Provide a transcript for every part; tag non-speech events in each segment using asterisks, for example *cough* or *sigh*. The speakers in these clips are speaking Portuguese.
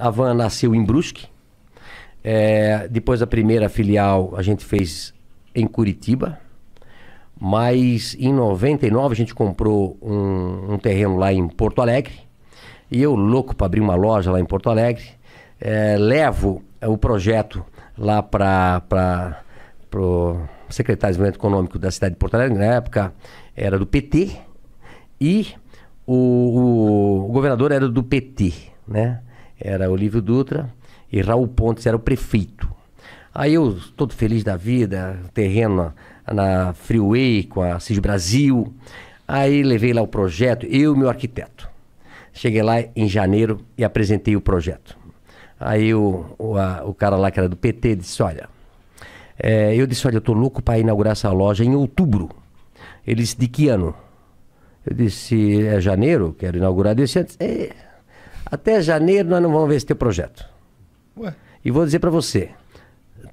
a van nasceu em Brusque. É, depois da primeira filial, a gente fez em Curitiba. Mas em 99 a gente comprou um, um terreno lá em Porto Alegre. E eu, louco para abrir uma loja lá em Porto Alegre, é, levo o projeto lá para o secretário de Desenvolvimento Econômico da cidade de Porto Alegre, na época era do PT, e o, o, o governador era do PT, né? era Olívio Dutra e Raul Pontes era o prefeito. Aí eu, todo feliz da vida, terreno na, Freeway com a CIS Brasil. Aí levei lá o projeto, eu e meu arquiteto. Cheguei lá em janeiro e apresentei o projeto. Aí o, o, a, o cara lá que era do PT disse: Olha, é, eu disse: Olha, eu tô louco para inaugurar essa loja em outubro. Ele disse: De que ano? Eu disse: É janeiro, quero inaugurar desse antes. É, até janeiro nós não vamos ver esse teu projeto. Ué. E vou dizer para você,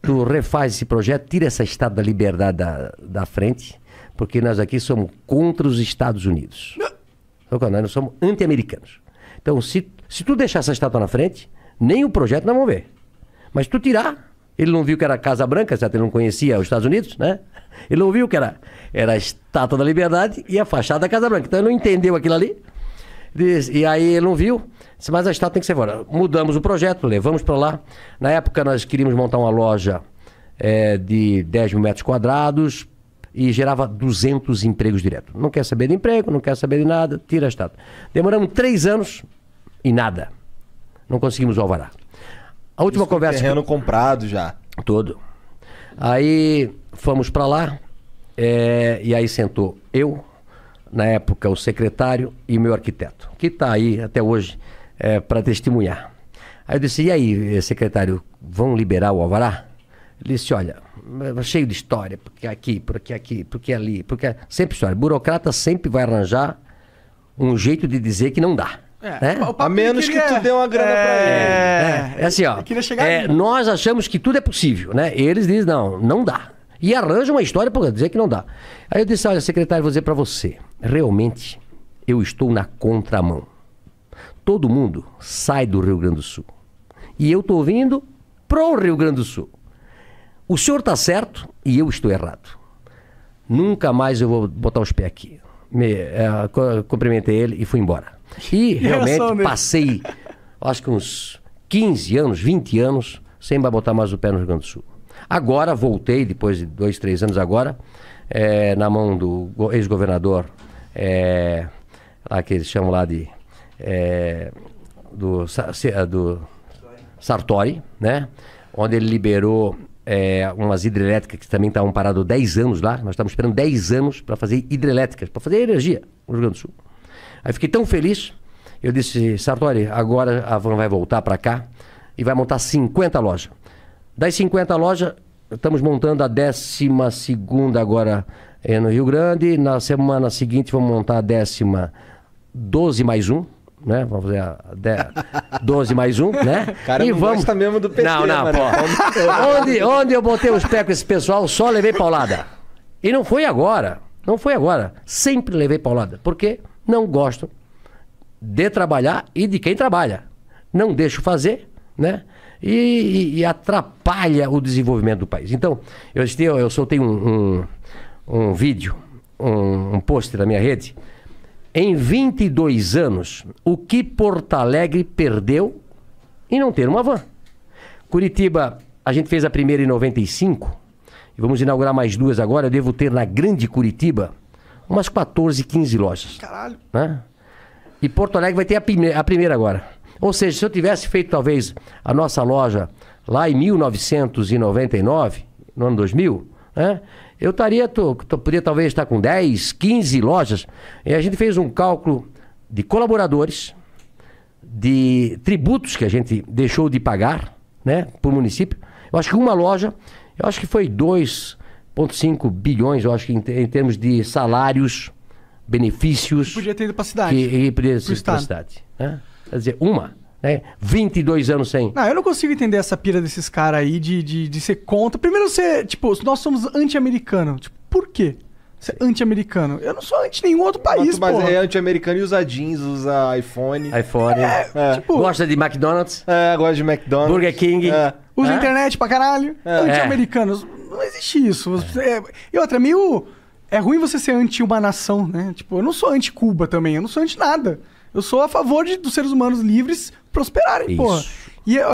tu refaz esse projeto, tira essa estátua da liberdade da, da frente, porque nós aqui somos contra os Estados Unidos. Não. Tá nós não somos anti-americanos. Então, se, se tu deixar essa estátua na frente, nem o projeto nós vamos ver. Mas tu tirar, ele não viu que era Casa Branca, certo? Ele não conhecia os Estados Unidos, né? Ele não viu que era, era a estátua da liberdade e a fachada da Casa Branca. Então, ele não entendeu aquilo ali. Diz, e aí ele não viu, disse, mas a estátua tem que ser fora. Mudamos o projeto, levamos para lá. Na época nós queríamos montar uma loja é, de 10 mil metros quadrados e gerava 200 empregos direto. Não quer saber de emprego, não quer saber de nada, tira a estátua. Demoramos três anos e nada. Não conseguimos o alvará. A última Isso conversa. Terreno que... comprado já. Todo. Aí fomos para lá é, e aí sentou eu, na época, o secretário e o meu arquiteto, que está aí até hoje é, para testemunhar. Aí eu disse: E aí, eh, secretário, vão liberar o Alvará? Ele disse: Olha, é, cheio de história, porque é aqui, porque é aqui, porque ali, porque. Sempre história. Burocrata sempre vai arranjar um jeito de dizer que não dá. É, né? A menos que tu dê uma grana é... pra ele. É, é assim, ó. É, nós achamos que tudo é possível, né? Eles dizem: Não, não dá. E arranja uma história para dizer que não dá. Aí eu disse: olha, secretário, vou dizer para você, realmente eu estou na contramão. Todo mundo sai do Rio Grande do Sul. E eu estou vindo pro Rio Grande do Sul. O senhor está certo e eu estou errado. Nunca mais eu vou botar os pés aqui. Me, eh, cumprimentei ele e fui embora. E *laughs* é realmente passei, acho que uns 15 anos, 20 anos, sem botar mais o pé no Rio Grande do Sul. Agora voltei, depois de dois, três anos agora, é, na mão do ex-governador, é, lá que eles chamam lá de. É, do, do Sartori, né? Onde ele liberou é, umas hidrelétricas que também estavam paradas 10 anos lá. Nós estávamos esperando 10 anos para fazer hidrelétricas, para fazer energia no Rio Grande do Sul. Aí fiquei tão feliz, eu disse, Sartori, agora a van vai voltar para cá e vai montar 50 lojas. Das 50 lojas, estamos montando a 12 agora é, no Rio Grande. Na semana seguinte, vamos montar a décima 12 mais 1. né? Vamos fazer a 10, 12 mais 1, né? *laughs* Cara, e vamos... gosta mesmo do PT, Não, não, mano. pô. *laughs* onde, onde eu botei os pés com esse pessoal, só levei paulada. E não foi agora. Não foi agora. Sempre levei paulada. Porque não gosto de trabalhar e de quem trabalha. Não deixo fazer, né? e, e, e atrapalha o desenvolvimento do país. Então, eu, eu soltei um, um, um vídeo, um, um post da minha rede. Em 22 anos, o que Porto Alegre perdeu em não ter uma van. Curitiba, a gente fez a primeira em 95 e vamos inaugurar mais duas agora. Eu devo ter na Grande Curitiba umas 14, 15 lojas. Caralho. Né? E Porto Alegre vai ter a, prime a primeira agora. Ou seja, se eu tivesse feito talvez a nossa loja lá em 1999, no ano 2000, né? Eu estaria, tô, talvez estar com 10, 15 lojas. E a gente fez um cálculo de colaboradores, de tributos que a gente deixou de pagar, né, por município. Eu acho que uma loja, eu acho que foi 2,5 bilhões, eu acho que em, em termos de salários, benefícios. Que podia ter ido para a cidade. podia ter ido para a cidade. Né? Quer dizer, uma. Né? 22 anos sem. Não, eu não consigo entender essa pira desses caras aí de, de, de ser contra. Primeiro, você, tipo, nós somos anti-americano. Tipo, por quê? Você é anti-americano. Eu não sou anti nenhum outro país, Mas, mas é anti-americano e usa jeans, usa iPhone. iPhone. É, é. Tipo, gosta de McDonald's. É, gosta de McDonald's. Burger King. É. Usa é? internet pra caralho. É. Anti-americanos. Não existe isso. É, e outra, é meio... É ruim você ser anti uma nação, né? Tipo, eu não sou anti-Cuba também. Eu não sou anti nada. Eu sou a favor de, dos seres humanos livres prosperarem, Isso. porra. E eu,